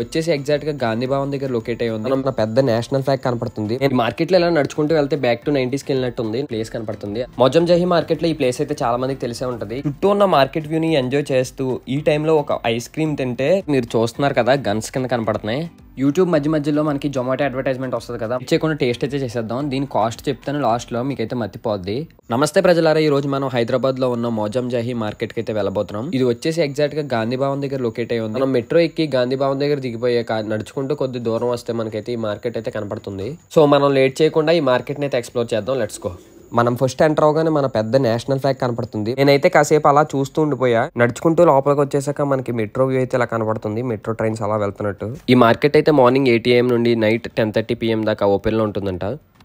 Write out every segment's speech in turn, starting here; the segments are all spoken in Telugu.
వచ్చేసి ఎగ్జాక్ట్ గా గాంధీ భవన్ దగ్గర లొకేట్ అయ్యి ఉంది మన పెద్ద నేషనల్ ఫ్లాగ్ కనపడుతుంది నేను మార్కెట్ లో ఎలా నడుచుకుంటూ వెళ్తే బ్యాక్ టు నైన్టీస్ కి వెళ్ళినట్టు ఉంది ప్లేస్ కనపడుతుంది మొజం జహీ మార్కెట్ లో ఈ ప్లేస్ అయితే చాలా మందికి తెలిసే ఉంటది చుట్టూ ఉన్న మార్కెట్ వ్యూ ని ఎంజాయ్ చేస్తూ ఈ టైంలో ఒక ఐస్ క్రీమ్ తింటే మీరు చూస్తున్నారు కదా గన్స్ కింద కనపడుతున్నాయి యూట్యూబ్ మధ్య మధ్యలో మనకి జొమాటో అడ్వర్టైజ్మెంట్ వస్తుంది కదా చేయకుండా టేస్ట్ అయితే చేసేద్దాం దీని కాస్ట్ చెప్తాను లాస్ట్లో మీకైతే మర్తిపోద్ది నమస్తే ప్రజలారా ఈ రోజు మనం హైదరాబాద్ లో ఉన్న మోజం జాహీ మార్కెట్ కి అయితే వెళ్ళబోతున్నాం ఇది వచ్చేసి ఎగ్జాక్ట్ గా గాంధీ భవన్ దగ్గర లొకేట్ అయ్యి ఉంది మనం మెట్రో ఎక్కి గాంధీ భవన్ దగ్గర దిగిపోయాక నడుచుకుంటూ కొద్ది దూరం వస్తే మనకైతే ఈ మార్కెట్ అయితే కనపడుతుంది సో మనం లేట్ చేయకుండా ఈ మార్కెట్ ని అయితే ఎక్స్ప్లోర్ చేద్దాం లెట్స్ గో మనం ఫస్ట్ ఎంటర్ అవగానే మన పెద్ద నేషనల్ ఫ్లాగ్ కనపడుతుంది నేనైతే కాసేపు అలా చూస్తూ ఉండిపోయా నడుచుకుంటూ లోపలికి వచ్చేసాక మనకి మెట్రో వ్యూ అయితే ఇలా కనపడుతుంది మెట్రో ట్రైన్స్ అలా వెళ్తున్నట్టు ఈ మార్కెట్ అయితే మార్నింగ్ ఎయిట్ ఏఎం నుండి నైట్ టెన్ థర్టీ పిఎం దాకా ఓపెన్లో ఉంటుందంట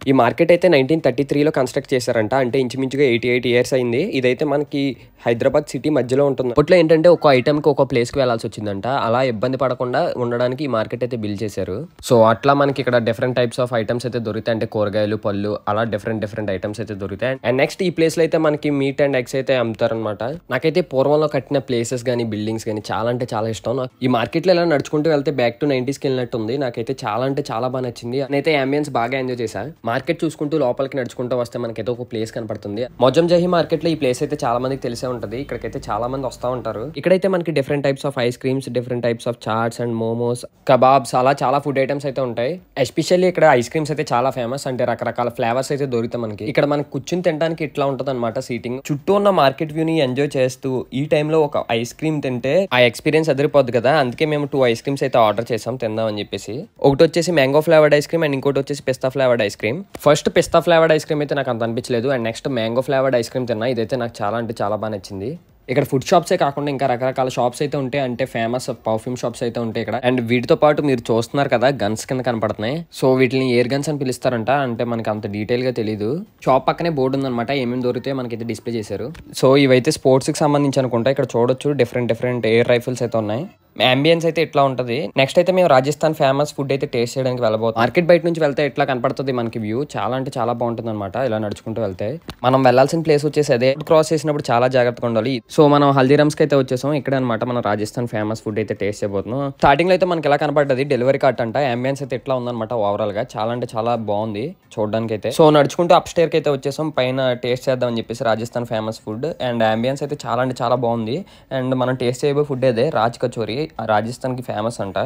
ఈ మార్కెట్ అయితే నైన్టీన్ థర్టీ త్రీలో కన్స్ట్రక్ట్ చేశారంట అంటే ఇంచుమించుగా ఎయిటీ ఎయిట్ ఇయర్స్ అయింది ఇదైతే మనకి హైదరాబాద్ సిటీ మధ్యలో ఉంటుంది అప్పట్లో ఏంటంటే ఒక ఐటమ్కి ఒక ప్లేస్కి వెళ్ళాల్సి వచ్చిందంట అలా ఇబ్బంది పడకుండా ఉండడానికి ఈ మార్కెట్ అయితే బిల్డ్ చేశారు సో అట్లా మనకి ఇక్కడ డిఫరెంట్ టైప్స్ ఆఫ్ ఐటమ్స్ అయితే దొరుకుతాయి అంటే కూరగాయలు పళ్ళు అలా డిఫరెంట్ డిఫరెంట్ ఐటమ్స్ అయితే దొరుకుతాయి అండ్ నెక్స్ట్ ఈ ప్లేస్లో అయితే మనకి మీట్ అండ్ ఎగ్స్ అయితే అమ్ముతారనమాట నాకైతే పూర్వంలో కట్టిన ప్లేసెస్ కానీ బిల్డింగ్స్ కానీ చాలా అంటే చాలా ఇష్టం నాకు ఈ మార్కెట్లో ఎలా నడుచుకుంటూ వెళ్తే బ్యాక్ టు నైన్టీస్కి వెళ్ళినట్టు ఉంది నాకైతే చాలా అంటే చాలా బాగా నచ్చింది నేనైతే అంబియన్స్ బాగా ఎంజాయ్ చేశాను మార్కెట్ చూసుకుంటూ లోపలికి నడుచుకుంటూ వస్తే మనకి ఏదో ఒక ప్లేస్ కనపడుతుంది మొజం జహి మార్కెట్ లో ఈ ప్లేస్ అయితే చాలా మందికి తెలిసే ఉంటుంది ఇక్కడికైతే చాలా మంది వస్తూ ఉంటారు ఇక్కడైతే మనకి different types of ice creams different types of chats and momos kebabs అలా చాలా ఫుడ్ ఐటమ్స్ అయితే ఉంటాయి ఎస్పెషల్లీ ఇక్కడ ఐస్ క్రీమ్స్ అయితే చాలా ఫేమస్ అంటే రకరకాల ఫ్లేవర్స్ అయితే దొరుకుతాయి మనకి ఇక్కడ మనం కూర్చుని తినడానికి ఇట్లా ఉంటుంది అనమాట సీటింగ్ చుట్టూ ఉన్న మార్కెట్ వ్యూ ని ఎంజాయ్ చేస్తూ ఈ టైంలో ఒక ఐస్ క్రీమ్ తింటే ఆ ఎక్స్పీరియన్స్ అదిరిపోద్ది కదా అందుకే మేము టూ ఐస్ క్రీమ్స్ అయితే ఆర్డర్ చేసాం తిందాం అని చెప్పేసి ఒకటి వచ్చేసి mango flavoured ice cream and ఇంకోటి వచ్చేసి పిస్తా flavoured ice cream cream first పిస్తా ఫ్లేవర్డ్ ఐస్ క్రీమ్ అయితే నాకు అంత అనిపించలేదు and next mango flavoured ice cream తిన్నా ఇదైతే నాకు చాలా అంటే చాలా బాగా నచ్చింది ఇక్కడ ఫుడ్ షాప్సే కాకుండా ఇంకా రకరకాల షాప్స్ అయితే ఉంటాయి అంటే ఫేమస్ పర్ఫ్యూమ్ షాప్స్ అయితే ఉంటాయి ఇక్కడ అండ్ వీటితో పాటు మీరు చూస్తున్నారు కదా గన్స్ కింద కనపడుతున్నాయి సో వీటిని ఎయిర్ గన్స్ అని పిలుస్తారంట అంటే మనకి అంత డీటెయిల్ గా తెలియదు షాప్ పక్కనే బోర్డు ఉందన్నమాట ఏమేమి దొరికితే మనకైతే డిస్ప్లే చేశారు సో ఇవైతే స్పోర్ట్స్ కి సంబంధించి అనుకుంటా ఇక్కడ చూడొచ్చు డిఫరెంట్ డిఫరెంట్ ఎయిర్ రైఫిల్స్ అయితే ఉన్నాయి అంబియన్స్ అయితే ఇట్లా ఉంటుంది నెక్స్ట్ అయితే మేము రాజస్థాన్ ఫేమస్ ఫుడ్ అయితే టేస్ట్ చేయడానికి వెళ్ళబోతుంది మార్కెట్ బయట నుంచి వెళ్తే ఇట్లా కనపడుతుంది మనకి వ్యూ చాలా అంటే చాలా బాగుంటుంది అనమాట ఇలా నడుచుకుంటూ వెళ్తే మనం వెళ్ళాల్సిన ప్లేస్ వచ్చేసి అదే క్రాస్ చేసినప్పుడు చాలా జాగ్రత్తగా ఉండాలి సో మనం హల్దీరామ్స్ కి అయితే వచ్చేసాం ఇక్కడ అనమాట మనం రాజస్థాన్ ఫేమస్ ఫుడ్ అయితే టేస్ట్ చేయబోతున్నాం స్టార్టింగ్ లో అయితే మనకి ఎలా కనపడుతుంది డెలివరీ కార్ట్ అంట అంబియన్స్ అయితే ఇట్లా ఉందన్నమాట ఓవరాల్ గా చాలా అంటే చాలా బాగుంది చూడడానికి అయితే సో నడుచుకుంటూ అప్ స్టేర్ అయితే వచ్చేసాం పైన టేస్ట్ చేద్దాం అని చెప్పేసి Rajasthan famous food and ambience అయితే చాలా అంటే చాలా బాగుంది అండ్ మనం టేస్ట్ చేయబోయే ఫుడ్ అదే రాజ్ కచోరీ రాజస్థాన్కి ఫేమస్ అంట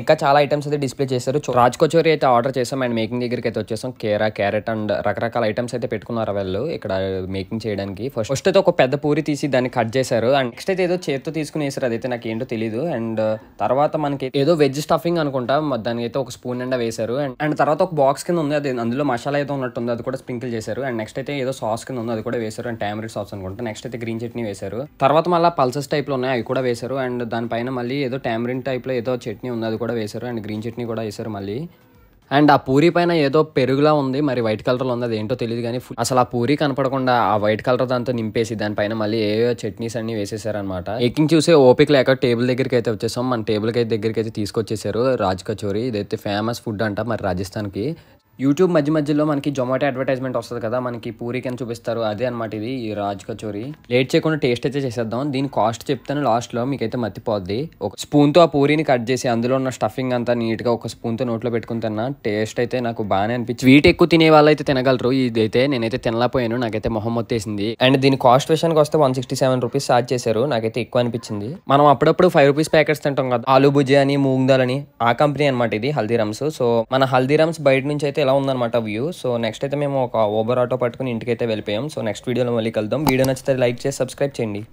ఇంకా చాలా ఐటమ్స్ అయితే డిస్ప్లే చేశారు రాజ్ కచోరీ అయితే ఆర్డర్ చేసాం అండ్ మేకింగ్ దగ్గరికి అయితే వచ్చేసాం కేరా క్యారెట్ అండ్ రకరకాల ఐటమ్స్ అయితే పెట్టుకున్నారు వాళ్ళు ఇక్కడ మేకింగ్ చేయడానికి ఫస్ట్ ఫస్ట్ అయితే ఒక పెద్ద పూరి తీసి దాన్ని కట్ చేశారు అండ్ నెక్స్ట్ అయితే ఏదో చేతితో తీసుకుని వేసారు అదైతే నాకు ఏంటో తెలియదు అండ్ తర్వాత మనకి ఏదో వెజ్ స్టఫింగ్ అనుకుంటా దానికైతే ఒక స్పూన్ అండ్ వేశారు అండ్ అండ్ తర్వాత ఒక బాక్స్ కింద ఉంది అది అందులో మసాలా ఏదో ఉంది అది కూడా స్ప్రింకిల్ చేశారు అండ్ నెక్స్ట్ అయితే ఏదో సాస్ కింద ఉంది అది కూడా వేశారు అండ్ టామరెట్ సాస్ అనుకుంటా నెక్స్ట్ అయితే గ్రీన్ చట్నీ వేశారు తర్వాత మళ్ళీ పల్సెస్ టైప్లో ఉన్నాయి అవి కూడా వేశారు అండ్ దానిపైన మళ్ళీ ఉంది ఏదో టామరిన్ టైప్లో ఏదో చట్నీ ఉంది అది కూడా వేశారు అండ్ గ్రీన్ చట్నీ కూడా వేశారు మళ్ళీ అండ్ ఆ పూరి పైన ఏదో పెరుగులా ఉంది మరి వైట్ కలర్లో ఉంది అది ఏంటో తెలియదు కానీ అసలు ఆ పూరి కనపడకుండా ఆ వైట్ కలర్ దాంతో నింపేసి దానిపైన మళ్ళీ ఏ చట్నీస్ అన్ని వేసేసారనమాట ఎక్కింగ్ చూసే ఓపిక లేక టేబుల్ దగ్గరికి అయితే వచ్చేసాం మన టేబుల్ అయితే దగ్గరికి అయితే తీసుకొచ్చేసారు రాజ్ కచోరీ ఇదైతే ఫేమస్ ఫుడ్ అంట మరి రాజస్థాన్కి యూట్యూబ్ మధ్య మధ్యలో మనకి జొమాటో అడ్వర్టైజ్మెంట్ వస్తుంది కదా మనకి పూరికి అని చూపిస్తారు అదే అనమాట ఇది ఈ రాజ్ కచోరీ లేట్ చేయకుండా టేస్ట్ అయితే చేసేద్దాం దీని కాస్ట్ చెప్తాను లాస్ట్లో మీకైతే మర్తిపోద్ది ఒక స్పూన్తో ఆ పూరిని కట్ చేసి అందులో ఉన్న స్టఫింగ్ అంతా నీట్గా ఒక స్పూన్తో నోట్లో పెట్టుకుని టేస్ట్ అయితే నాకు బాగానే అనిపించి స్వీట్ ఎక్కువ తినే వాళ్ళు అయితే తినగలరు ఇదైతే నేనైతే తినలేకపోయాను నాకైతే మొహం వచ్చేసింది అండ్ దీని కాస్ట్ విషయానికి వస్తే one sixty seven rupees charge చేశారు నాకైతే ఎక్కువ అనిపించింది మనం అప్పుడప్పుడు ఫైవ్ రూపీస్ ప్యాకెట్స్ తింటాం కదా ఆలు భుజి అని మూంగ్ దాల్ అని ఆ కంపెనీ అనమాట ఇది హల్దీరామ్స్ సో మన హల్దీరామ్స్ బయట నుంచి అయితే ఎలా ఉందన్నమాట వ్యూ సో నెక్స్ట్ అయితే మేము ఒక ఓబర్ ఆటో పట్టుకుని ఇంటికైతే వెళ్ళిపోయాం సో నెక్స్ట్ వీడియోలో మళ్ళీ కలుద్దాం వీడియో నచ్చితే లైక్ చేసి సబ్స్క్రైబ్ చేయండి